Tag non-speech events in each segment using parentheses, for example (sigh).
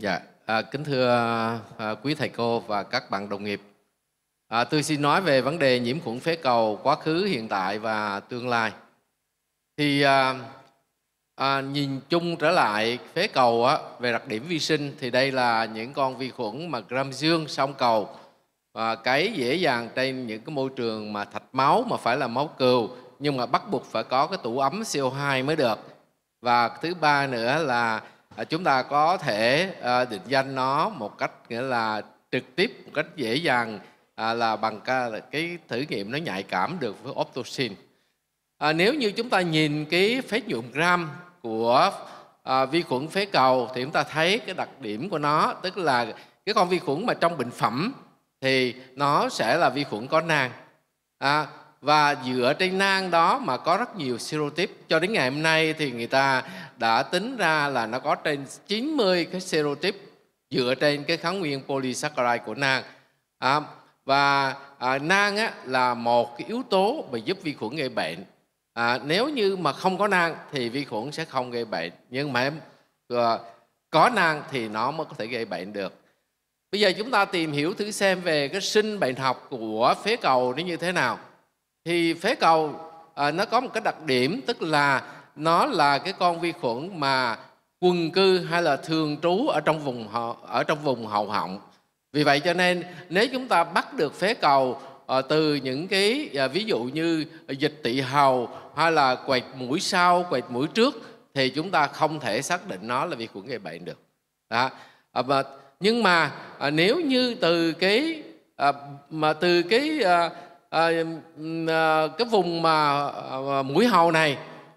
Dạ, à, kính thưa à, quý thầy cô và các bạn đồng nghiệp. À, tôi xin nói về vấn đề nhiễm khuẩn phế cầu quá khứ, hiện tại và tương lai. Thì à, à, nhìn chung trở lại phế cầu á, về đặc điểm vi sinh thì đây là những con vi khuẩn mà gram dương song cầu và cái dễ dàng trên những cái môi trường mà thạch máu mà phải là máu cừu nhưng mà bắt buộc phải có cái tủ ấm CO2 mới được. Và thứ ba nữa là À, chúng ta có thể à, định danh nó một cách nghĩa là trực tiếp một cách dễ dàng à, là bằng cái thử nghiệm nó nhạy cảm được với optocin. À, nếu như chúng ta nhìn cái phế nhuộm gram của à, vi khuẩn phế cầu thì chúng ta thấy cái đặc điểm của nó tức là cái con vi khuẩn mà trong bệnh phẩm thì nó sẽ là vi khuẩn có nang. À, và dựa trên nang đó mà có rất nhiều serotype cho đến ngày hôm nay thì người ta đã tính ra là nó có trên 90 cái serotype dựa trên cái kháng nguyên polysaccharide của nang à, và à, nang á, là một cái yếu tố mà giúp vi khuẩn gây bệnh à, nếu như mà không có nang thì vi khuẩn sẽ không gây bệnh nhưng mà em à, có nang thì nó mới có thể gây bệnh được bây giờ chúng ta tìm hiểu thử xem về cái sinh bệnh học của phế cầu nó như thế nào thì phế cầu à, nó có một cái đặc điểm tức là nó là cái con vi khuẩn mà quần cư hay là thường trú ở trong vùng họ ở trong vùng hậu họng vì vậy cho nên nếu chúng ta bắt được phế cầu à, từ những cái à, ví dụ như dịch tị hầu hay là quẹt mũi sau quẹt mũi trước thì chúng ta không thể xác định nó là vi khuẩn gây bệnh được đó. À, mà, nhưng mà à, nếu như từ cái à, mà từ cái à, à, à, cái vùng mà à, mũi hầu này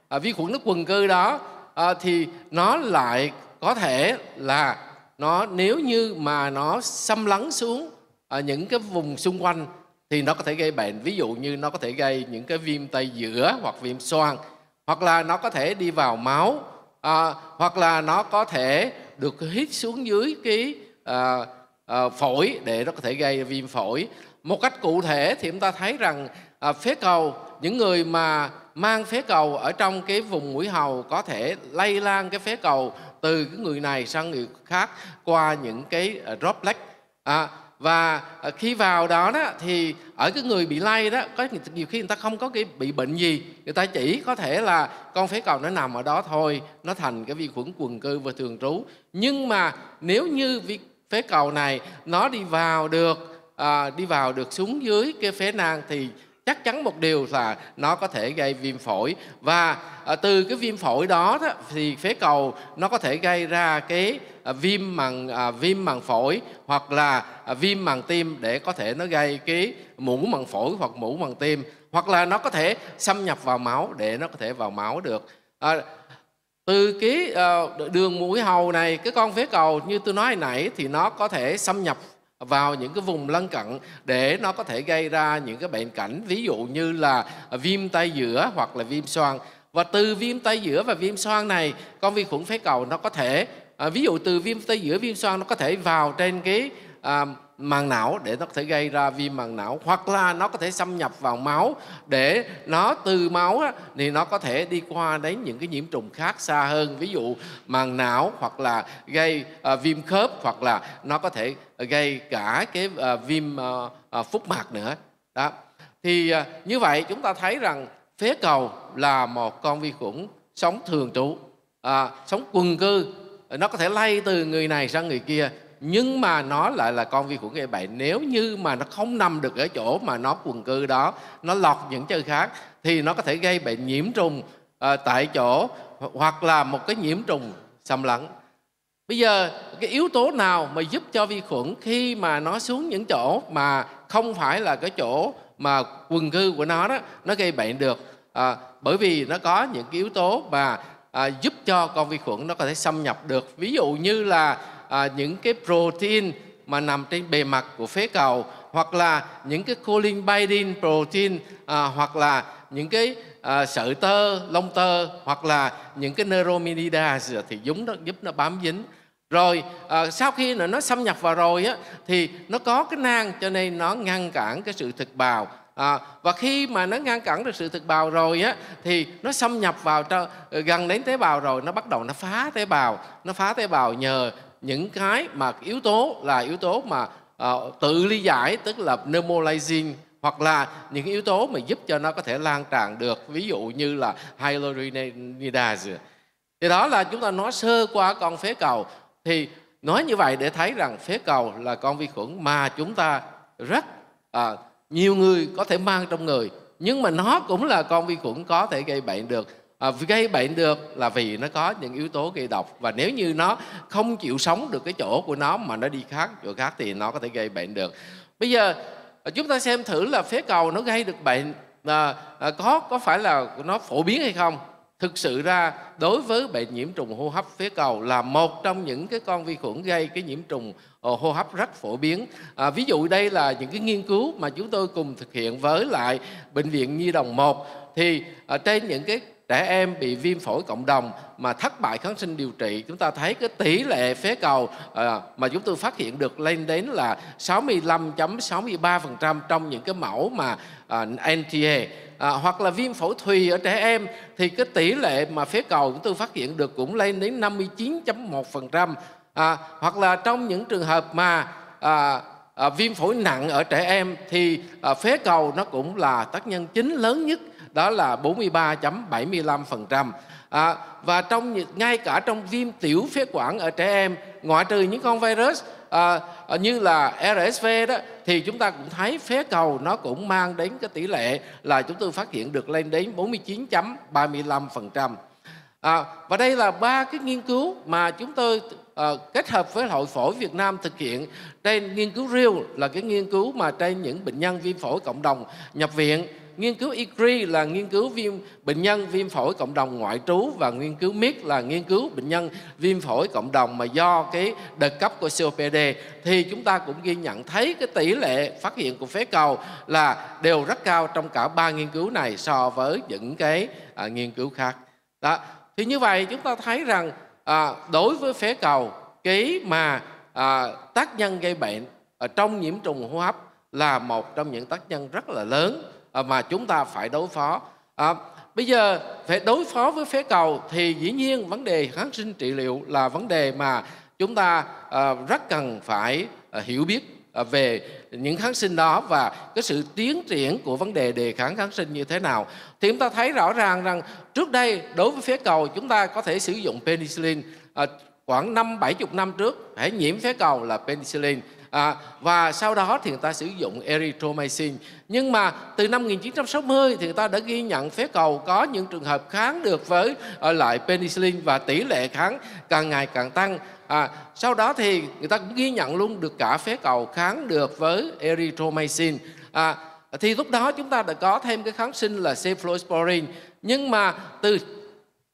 à, vi khuẩn nước quần cư đó à, thì nó lại có thể là nó nếu như mà nó xâm lấn xuống ở những cái vùng xung quanh thì nó có thể gây bệnh ví dụ như nó có thể gây những cái viêm tay giữa hoặc viêm xoang hoặc là nó có thể đi vào máu à, hoặc là nó có thể được hít xuống dưới cái à, à, phổi để nó có thể gây viêm phổi một cách cụ thể thì chúng ta thấy rằng à, phế cầu những người mà mang phế cầu ở trong cái vùng mũi hầu có thể lây lan cái phế cầu từ cái người này sang người khác qua những cái à, droplet à, và khi vào đó đó thì ở cái người bị lây đó có nhiều khi người ta không có cái bị bệnh gì người ta chỉ có thể là con phế cầu nó nằm ở đó thôi nó thành cái vi khuẩn quần cư và thường trú nhưng mà nếu như vi phế cầu này nó đi vào được à, đi vào được xuống dưới cái phế nang thì chắc chắn một điều là nó có thể gây viêm phổi và à, từ cái viêm phổi đó, đó thì phế cầu nó có thể gây ra cái à, viêm màng à, viêm màng phổi hoặc là à, viêm màng tim để có thể nó gây cái mũ màng phổi hoặc mũ màng tim hoặc là nó có thể xâm nhập vào máu để nó có thể vào máu được à, từ cái à, đường mũi hầu này cái con phế cầu như tôi nói nãy thì nó có thể xâm nhập vào những cái vùng lân cận để nó có thể gây ra những cái bệnh cảnh ví dụ như là viêm tay giữa hoặc là viêm xoang và từ viêm tay giữa và viêm xoang này con vi khuẩn phế cầu nó có thể à, ví dụ từ viêm tay giữa viêm xoang nó có thể vào trên cái à, màng não để nó có thể gây ra viêm màng não hoặc là nó có thể xâm nhập vào máu để nó từ máu á, thì nó có thể đi qua đến những cái nhiễm trùng khác xa hơn ví dụ màng não hoặc là gây à, viêm khớp hoặc là nó có thể gây cả cái à, viêm à, à, phúc mạc nữa đó thì à, như vậy chúng ta thấy rằng phế cầu là một con vi khuẩn sống thường trú à, sống quần cư nó có thể lây từ người này sang người kia nhưng mà nó lại là con vi khuẩn gây bệnh nếu như mà nó không nằm được ở chỗ mà nó quần cư đó nó lọt những chơi khác thì nó có thể gây bệnh nhiễm trùng à, tại chỗ hoặc là một cái nhiễm trùng xâm lấn bây giờ cái yếu tố nào mà giúp cho vi khuẩn khi mà nó xuống những chỗ mà không phải là cái chỗ mà quần cư của nó đó nó gây bệnh được à, bởi vì nó có những cái yếu tố mà à, giúp cho con vi khuẩn nó có thể xâm nhập được ví dụ như là à, những cái protein mà nằm trên bề mặt của phế cầu hoặc là những cái binding protein à, hoặc là những cái à, sợi tơ, lông tơ hoặc là những cái neurominidase thì giống nó giúp nó bám dính. Rồi à, sau khi nó, nó xâm nhập vào rồi á, thì nó có cái nang cho nên nó ngăn cản cái sự thực bào À, và khi mà nó ngăn cản được sự thực bào rồi á, thì nó xâm nhập vào gần đến tế bào rồi nó bắt đầu nó phá tế bào nó phá tế bào nhờ những cái mà yếu tố là yếu tố mà uh, tự ly giải tức là normalizing hoặc là những yếu tố mà giúp cho nó có thể lan tràn được ví dụ như là hyaluronidase thì đó là chúng ta nói sơ qua con phế cầu thì nói như vậy để thấy rằng phế cầu là con vi khuẩn mà chúng ta rất à, nhiều người có thể mang trong người nhưng mà nó cũng là con vi khuẩn có thể gây bệnh được à, gây bệnh được là vì nó có những yếu tố gây độc và nếu như nó không chịu sống được cái chỗ của nó mà nó đi khác chỗ khác thì nó có thể gây bệnh được bây giờ à, chúng ta xem thử là phế cầu nó gây được bệnh à, à, có có phải là nó phổ biến hay không thực sự ra đối với bệnh nhiễm trùng hô hấp phế cầu là một trong những cái con vi khuẩn gây cái nhiễm trùng ờ, hô hấp rất phổ biến à, ví dụ đây là những cái nghiên cứu mà chúng tôi cùng thực hiện với lại bệnh viện nhi đồng 1 thì ở à, trên những cái trẻ em bị viêm phổi cộng đồng mà thất bại kháng sinh điều trị chúng ta thấy cái tỷ lệ phế cầu ờ, mà chúng tôi phát hiện được lên đến là 65.63% trong những cái mẫu mà à, ờ, NTA à, ờ, hoặc là viêm phổi thùy ở trẻ em thì cái tỷ lệ mà phế cầu chúng tôi phát hiện được cũng lên đến 59.1% à, hoặc là trong những trường hợp mà à, à, viêm phổi nặng ở trẻ em thì à, phế cầu nó cũng là tác nhân chính lớn nhất đó là 43.75%. À, và trong ngay cả trong viêm tiểu phế quản ở trẻ em ngoại trừ những con virus à, như là RSV đó thì chúng ta cũng thấy phế cầu nó cũng mang đến cái tỷ lệ là chúng tôi phát hiện được lên đến 49.35%. À, và đây là ba cái nghiên cứu mà chúng tôi à, kết hợp với Hội Phổi Việt Nam thực hiện trên nghiên cứu REAL là cái nghiên cứu mà trên những bệnh nhân viêm phổi cộng đồng nhập viện nghiên cứu ICRI là nghiên cứu viêm bệnh nhân viêm phổi cộng đồng ngoại trú và nghiên cứu MIT là nghiên cứu bệnh nhân viêm phổi cộng đồng mà do cái đợt cấp của COPD thì chúng ta cũng ghi nhận thấy cái tỷ lệ phát hiện của phế cầu là đều rất cao trong cả ba nghiên cứu này so với những cái à, nghiên cứu khác. Đó. Thì như vậy chúng ta thấy rằng à, đối với phế cầu cái mà à, tác nhân gây bệnh ở trong nhiễm trùng hô hấp là một trong những tác nhân rất là lớn À, mà chúng ta phải đối phó à, bây giờ phải đối phó với phế cầu thì dĩ nhiên vấn đề kháng sinh trị liệu là vấn đề mà chúng ta à, rất cần phải à, hiểu biết à, về những kháng sinh đó và cái sự tiến triển của vấn đề đề kháng kháng sinh như thế nào thì chúng ta thấy rõ ràng rằng trước đây đối với phế cầu chúng ta có thể sử dụng penicillin à, khoảng năm bảy chục năm trước hãy nhiễm phế cầu là penicillin à, và sau đó thì người ta sử dụng erythromycin nhưng mà từ năm 1960 thì người ta đã ghi nhận phế cầu có những trường hợp kháng được với ở ờ, lại penicillin và tỷ lệ kháng càng ngày càng tăng à, sau đó thì người ta cũng ghi nhận luôn được cả phế cầu kháng được với erythromycin à, thì lúc đó chúng ta đã có thêm cái kháng sinh là cephalosporin nhưng mà từ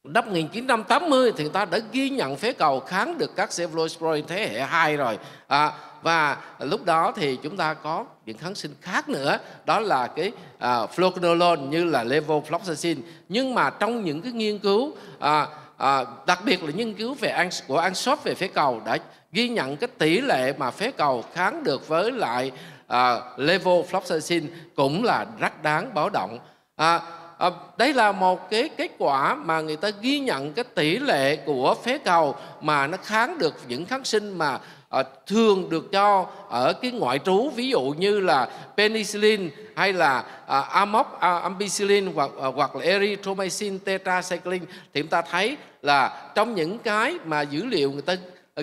năm 1980 thì người ta đã ghi nhận phế cầu kháng được các cephalosporin thế hệ 2 rồi à, và lúc đó thì chúng ta có những kháng sinh khác nữa đó là cái à, fluocinolone như là levofloxacin nhưng mà trong những cái nghiên cứu à, à, đặc biệt là nghiên cứu về an, của Anshop về phế cầu đã ghi nhận cái tỷ lệ mà phế cầu kháng được với lại à, levofloxacin cũng là rất đáng báo động à, à, đấy là một cái kết quả mà người ta ghi nhận cái tỷ lệ của phế cầu mà nó kháng được những kháng sinh mà ờ, thường được cho ở cái ngoại trú ví dụ như là penicillin hay là ờ, à, amox ampicillin hoặc hoặc là erythromycin tetracycline thì chúng ta thấy là trong những cái mà dữ liệu người ta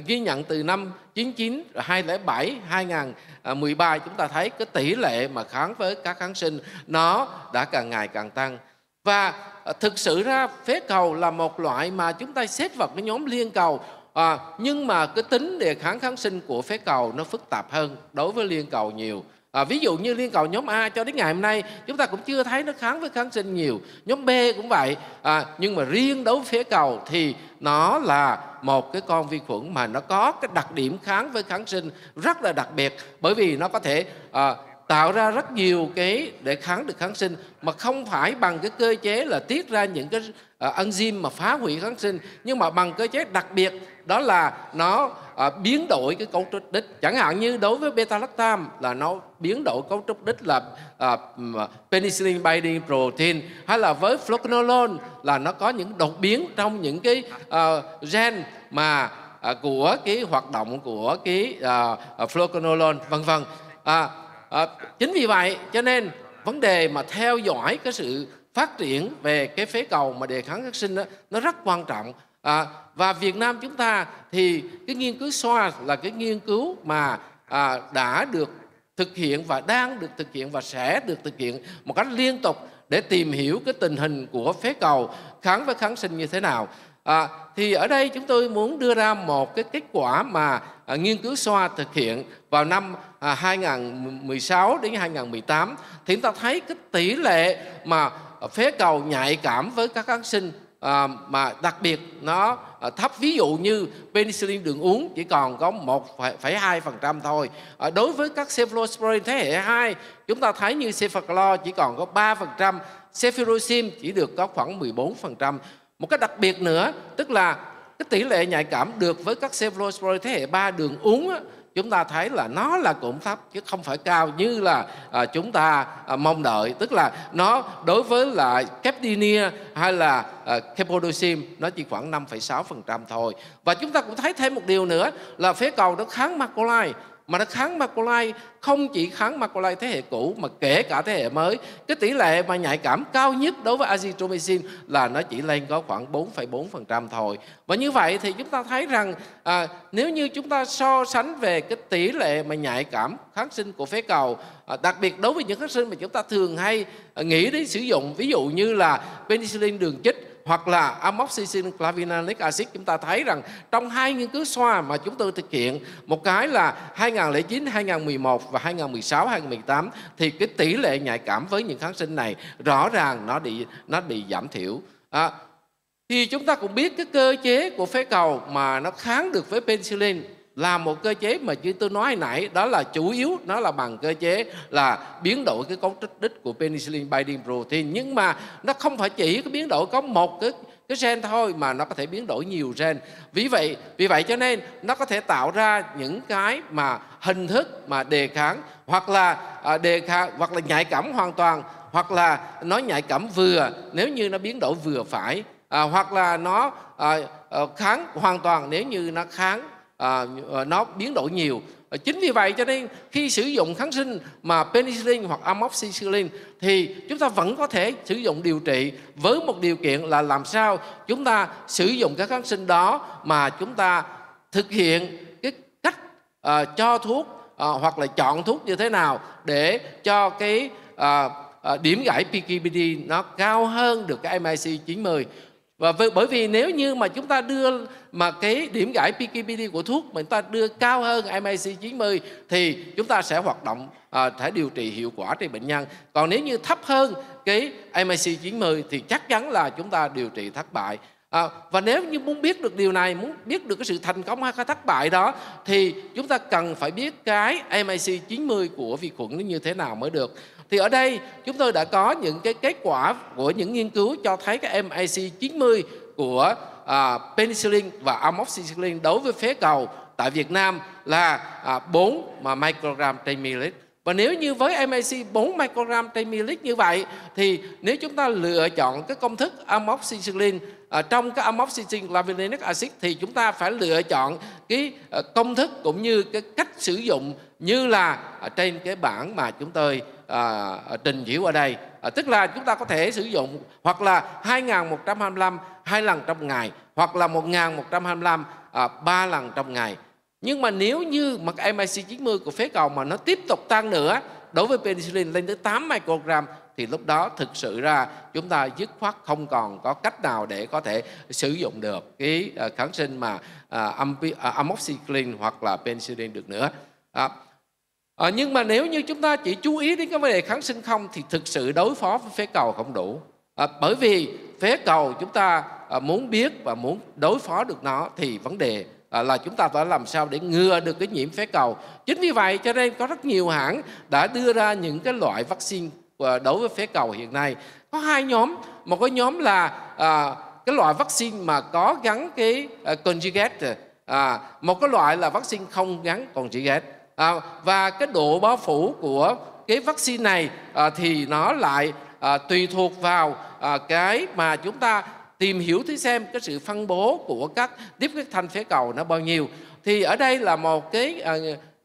ghi nhận từ năm 99 rồi 207 2013 chúng ta thấy cái tỷ lệ mà kháng với các kháng sinh nó đã càng ngày càng tăng và à, thực sự ra phế cầu là một loại mà chúng ta xếp vào cái nhóm liên cầu à, nhưng mà cái tính đề kháng kháng sinh của phế cầu nó phức tạp hơn đối với liên cầu nhiều À, ví dụ như liên cầu nhóm A cho đến ngày hôm nay chúng ta cũng chưa thấy nó kháng với kháng sinh nhiều. Nhóm B cũng vậy. À, nhưng mà riêng đối với phế cầu thì nó là một cái con vi khuẩn mà nó có cái đặc điểm kháng với kháng sinh rất là đặc biệt bởi vì nó có thể à, tạo ra rất nhiều cái để kháng được kháng sinh mà không phải bằng cái cơ chế là tiết ra những cái ờ, enzyme mà phá hủy kháng sinh nhưng mà bằng cơ chế đặc biệt đó là nó ờ, biến đổi cái cấu trúc đích chẳng hạn như đối với beta lactam là nó biến đổi cấu trúc đích là ờ, penicillin binding protein hay là với fluoquinolone là nó có những đột biến trong những cái gen mà của cái hoạt động của cái uh, vân vân à, à, chính vì vậy cho nên vấn đề mà theo dõi cái sự phát triển về cái phế cầu mà đề kháng kháng sinh đó, nó rất quan trọng à, và Việt Nam chúng ta thì cái nghiên cứu SOA là cái nghiên cứu mà à, đã được thực hiện và đang được thực hiện và sẽ được thực hiện một cách liên tục để tìm hiểu cái tình hình của phế cầu kháng với kháng sinh như thế nào à, thì ở đây chúng tôi muốn đưa ra một cái kết quả mà à, nghiên cứu SOA thực hiện vào năm à, 2016 đến 2018 thì chúng ta thấy cái tỷ lệ mà phế cầu nhạy cảm với các kháng sinh à, mà đặc biệt nó à, thấp ví dụ như penicillin đường uống chỉ còn có 1,2% thôi à, đối với các cephalosporin thế hệ 2 chúng ta thấy như cephalor chỉ còn có 3% cephirocin chỉ được có khoảng 14% một cái đặc biệt nữa tức là cái tỷ lệ nhạy cảm được với các cephalosporin thế hệ 3 đường uống chúng ta thấy là nó là cũng thấp chứ không phải cao như là à, chúng ta à, mong đợi tức là nó đối với là Capdinia hay là à, Cappadosim nó chỉ khoảng 5,6% thôi và chúng ta cũng thấy thêm một điều nữa là phế cầu nó kháng Macolai mà nó kháng Macaulay không chỉ kháng Macaulay thế hệ cũ mà kể cả thế hệ mới cái tỷ lệ mà nhạy cảm cao nhất đối với azithromycin là nó chỉ lên có khoảng 4,4% thôi và như vậy thì chúng ta thấy rằng à, nếu như chúng ta so sánh về cái tỷ lệ mà nhạy cảm kháng sinh của phế cầu à, đặc biệt đối với những kháng sinh mà chúng ta thường hay à, nghĩ đến sử dụng ví dụ như là penicillin đường chích hoặc là amoxicillin clavulanic acid chúng ta thấy rằng trong hai nghiên cứu xoa mà chúng tôi thực hiện một cái là 2009 2011 và 2016 2018 thì cái tỷ lệ nhạy cảm với những kháng sinh này rõ ràng nó bị nó bị giảm thiểu à, thì chúng ta cũng biết cái cơ chế của phế cầu mà nó kháng được với penicillin là một cơ chế mà như tôi nói nãy đó là chủ yếu nó là bằng cơ chế là biến đổi cái cấu trúc đích của penicillin binding protein nhưng mà nó không phải chỉ cái biến đổi có một cái cái gen thôi mà nó có thể biến đổi nhiều gen vì vậy vì vậy cho nên nó có thể tạo ra những cái mà hình thức mà đề kháng hoặc là à, đề kháng hoặc là nhạy cảm hoàn toàn hoặc là nó nhạy cảm vừa nếu như nó biến đổi vừa phải à, hoặc là nó à, ờ, kháng hoàn toàn nếu như nó kháng à, ờ, nó biến đổi nhiều ờ, chính vì vậy cho nên khi sử dụng kháng sinh mà penicillin hoặc amoxicillin thì chúng ta vẫn có thể sử dụng điều trị với một điều kiện là làm sao chúng ta sử dụng các kháng sinh đó mà chúng ta thực hiện cái cách à, cho thuốc à, hoặc là chọn thuốc như thế nào để cho cái à, à, điểm gãy PKPD nó cao hơn được cái MIC 90 và bởi vì nếu như mà chúng ta đưa mà cái điểm gãi PKPD của thuốc mình ta đưa cao hơn MIC 90 thì chúng ta sẽ hoạt động à, thể điều trị hiệu quả trên bệnh nhân. Còn nếu như thấp hơn cái MIC 90 thì chắc chắn là chúng ta điều trị thất bại. À, và nếu như muốn biết được điều này, muốn biết được cái sự thành công hay cái thất bại đó thì chúng ta cần phải biết cái MIC 90 của vi khuẩn nó như thế nào mới được. Thì ở đây chúng tôi đã có những cái kết quả của những nghiên cứu cho thấy cái MAC 90 của à, penicillin và amoxicillin đối với phế cầu tại Việt Nam là à, 4 mà microgram trên ml. Và nếu như với MIC 4 microgram trên ml như vậy thì nếu chúng ta lựa chọn cái công thức amoxicillin à, trong cái amoxicillin lavulinic acid thì chúng ta phải lựa chọn cái à, công thức cũng như cái cách sử dụng như là ở à, trên cái bảng mà chúng tôi À, à, trình chiếu ở đây à, tức là chúng ta có thể sử dụng hoặc là 2125 hai lần trong ngày hoặc là 1125 à, ba lần trong ngày nhưng mà nếu như mặt MIC 90 của phế cầu mà nó tiếp tục tăng nữa đối với penicillin lên tới 8 microgram thì lúc đó thực sự ra chúng ta dứt khoát không còn có cách nào để có thể sử dụng được cái à, kháng sinh mà à, amoxicillin hoặc là penicillin được nữa à, nhưng mà nếu như chúng ta chỉ chú ý đến cái vấn đề kháng sinh không thì thực sự đối phó với phế cầu không đủ à, bởi vì phế cầu chúng ta à, muốn biết và muốn đối phó được nó thì vấn đề à, là chúng ta phải làm sao để ngừa được cái nhiễm phế cầu chính vì vậy cho nên có rất nhiều hãng đã đưa ra những cái loại vaccine đối với phế cầu hiện nay có hai nhóm một cái nhóm là à, cái loại vaccine mà có gắn cái uh, conjugate à, một cái loại là vaccine không gắn conjugate à, và cái độ bao phủ của cái vaccine này à, thì nó lại à, tùy thuộc vào à, cái mà chúng ta tìm hiểu thí xem cái sự phân bố của các tiếp các thanh phế cầu nó bao nhiêu thì ở đây là một cái à,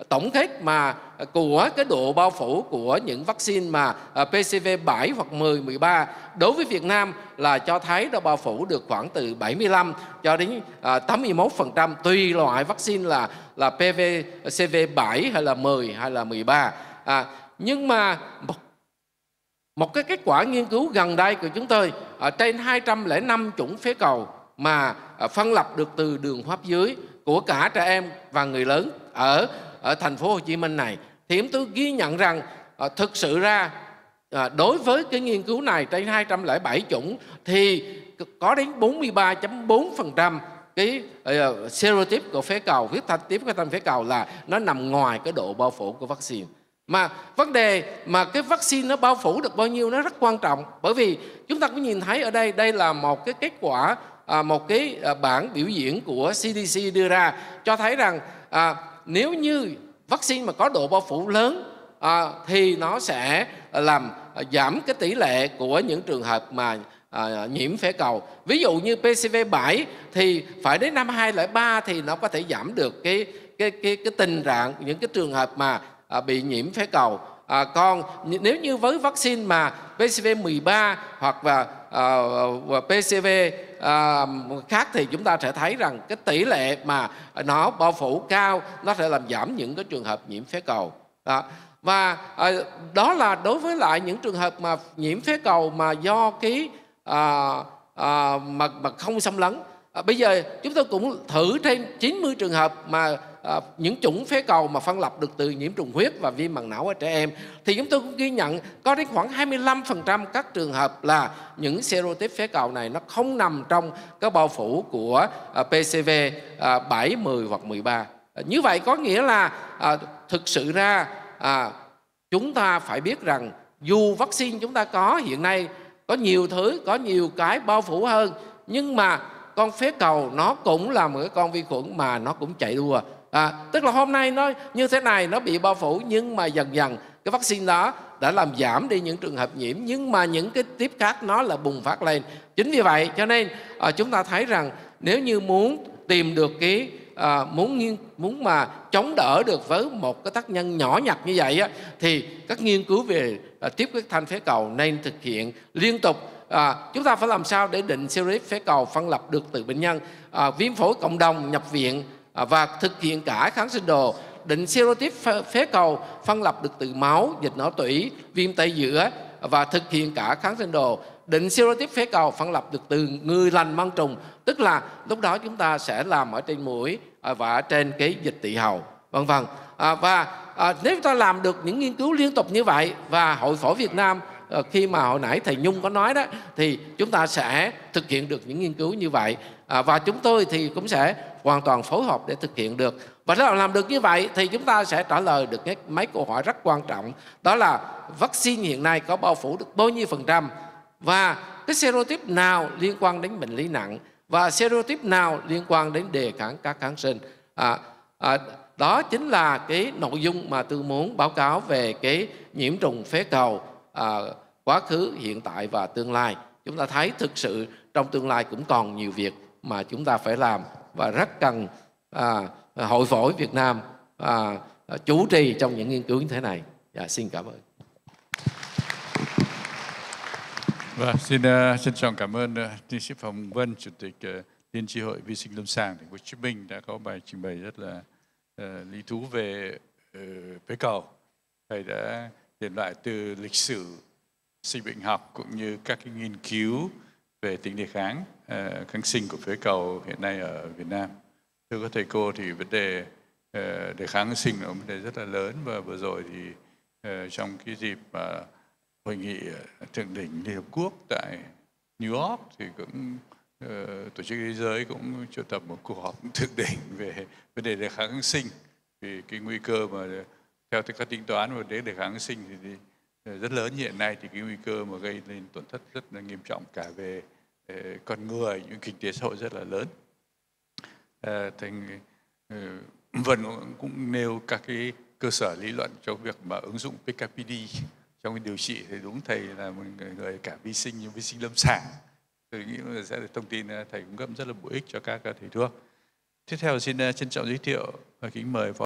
tổng kết mà À, của cái độ bao phủ của những vaccine mà à, PCV 7 hoặc 10, 13 đối với Việt Nam là cho thấy đã bao phủ được khoảng từ 75 cho đến 81% à, tùy loại vaccine là là PCV 7 hay là 10 hay là 13 à, nhưng mà một, một cái kết quả nghiên cứu gần đây của chúng tôi ở trên 205 chủng phế cầu mà phân lập được từ đường hô hấp dưới của cả trẻ em và người lớn ở ở thành phố Hồ Chí Minh này thì chúng tôi ghi nhận rằng à, thực sự ra à, đối với cái nghiên cứu này trên 207 chủng thì có đến 43.4% cái uh, serotype của phế cầu, huyết thanh tiếp của thanh phế cầu là nó nằm ngoài cái độ bao phủ của vaccine. Mà vấn đề mà cái vaccine nó bao phủ được bao nhiêu nó rất quan trọng bởi vì chúng ta cũng nhìn thấy ở đây đây là một cái kết quả à, một cái à, bản biểu diễn của CDC đưa ra cho thấy rằng à, nếu như vaccine mà có độ bao phủ lớn à, thì nó sẽ làm à, giảm cái tỷ lệ của những trường hợp mà à, nhiễm phế cầu. Ví dụ như PCV7 thì phải đến năm 2003 thì nó có thể giảm được cái cái cái cái tình trạng những cái trường hợp mà à, bị nhiễm phế cầu. À, còn nếu như với vaccine mà PCV 13 hoặc là uh, ờ, ờ, PCV uh, ờ, khác thì chúng ta sẽ thấy rằng cái tỷ lệ mà nó bao phủ cao nó sẽ làm giảm những cái trường hợp nhiễm phế cầu đó. và uh, đó là đối với lại những trường hợp mà nhiễm phế cầu mà do cái uh, uh, mà, mà không xâm lấn à, bây giờ chúng tôi cũng thử trên 90 trường hợp mà à, những chủng phế cầu mà phân lập được từ nhiễm trùng huyết và viêm màng não ở trẻ em thì chúng tôi cũng ghi nhận có đến khoảng 25% các trường hợp là những serotype phế cầu này nó không nằm trong các bao phủ của à, PCV à, 7, 10 hoặc 13. À, ờ, như vậy có nghĩa là à, thực sự ra à, chúng ta phải biết rằng dù vaccine chúng ta có hiện nay có nhiều thứ, có nhiều cái bao phủ hơn nhưng mà con phế cầu nó cũng là một cái con vi khuẩn mà nó cũng chạy đua à, tức là hôm nay nó như thế này nó bị bao phủ nhưng mà dần dần cái vaccine đó đã làm giảm đi những trường hợp nhiễm nhưng mà những cái tiếp khác nó là bùng phát lên chính vì vậy cho nên à, chúng ta thấy rằng nếu như muốn tìm được cái à, muốn nghiên muốn mà chống đỡ được với một cái tác nhân nhỏ nhặt như vậy á, thì các nghiên cứu về à, tiếp các thanh phế cầu nên thực hiện liên tục à, chúng ta phải làm sao để định series phế cầu phân lập được từ bệnh nhân à, viêm phổi cộng đồng nhập viện À, và thực hiện cả kháng sinh đồ định serotype phế cầu phân lập được từ máu dịch não tủy viêm tay giữa và thực hiện cả kháng sinh đồ định serotype phế cầu phân lập được từ người lành mang trùng tức là lúc đó chúng ta sẽ làm ở trên mũi à, và ở trên cái dịch tỵ hầu vân vân à, và à, nếu chúng ta làm được những nghiên cứu liên tục như vậy và hội phổi Việt Nam à, khi mà hồi nãy thầy Nhung có nói đó thì chúng ta sẽ thực hiện được những nghiên cứu như vậy à, và chúng tôi thì cũng sẽ hoàn toàn phối hợp để thực hiện được và nếu làm được như vậy thì chúng ta sẽ trả lời được mấy câu hỏi rất quan trọng đó là vaccine hiện nay có bao phủ được bao nhiêu phần trăm và cái serotype nào liên quan đến bệnh lý nặng và serotype nào liên quan đến đề kháng các kháng sinh à, à, đó chính là cái nội dung mà tôi muốn báo cáo về cái nhiễm trùng phế cầu à, quá khứ hiện tại và tương lai chúng ta thấy thực sự trong tương lai cũng còn nhiều việc mà chúng ta phải làm và rất cần à, hội phổi Việt Nam à, chủ trì trong những nghiên cứu như thế này. Dạ, xin cảm ơn. và vâng, xin uh, trân trọng cảm ơn uh, tiến sĩ Phòng Vân, Chủ tịch uh, Liên tri hội Vi sinh lâm sàng Thành phố Hồ Chí Minh đã có bài trình bày rất là uh, lý thú về uh, phế cầu. Thầy đã điểm lại từ lịch sử sinh bệnh học cũng như các cái nghiên cứu về tính đề kháng uh, kháng sinh của phế cầu hiện nay ở Việt Nam. Thưa các thầy cô thì vấn đề uh, đề kháng kháng sinh là vấn đề rất là lớn và vừa rồi thì uh, trong cái dịp mà hội nghị thượng đỉnh Liên Hợp Quốc tại New York thì cũng tổ chức thế giới cũng triệu tập một cuộc họp (laughs) thượng đỉnh về vấn đề đề kháng kháng sinh vì cái nguy cơ mà theo các tính toán và đề kháng sinh thì Ừ, rất lớn hiện nay thì cái nguy cơ mà gây lên tổn thất rất là nghiêm trọng cả về ờ, con người những kinh tế xã hội rất là lớn à, thành ờ, vân cũng nêu các cái cơ sở lý luận cho việc mà ứng dụng PKPD trong cái điều trị thì đúng thầy là một người cả vi sinh nhưng vi sinh lâm sàng tôi nghĩ là sẽ được thông tin thầy cũng cấp rất là bổ ích cho các thầy thuốc tiếp theo xin trân trọng giới thiệu và kính mời phó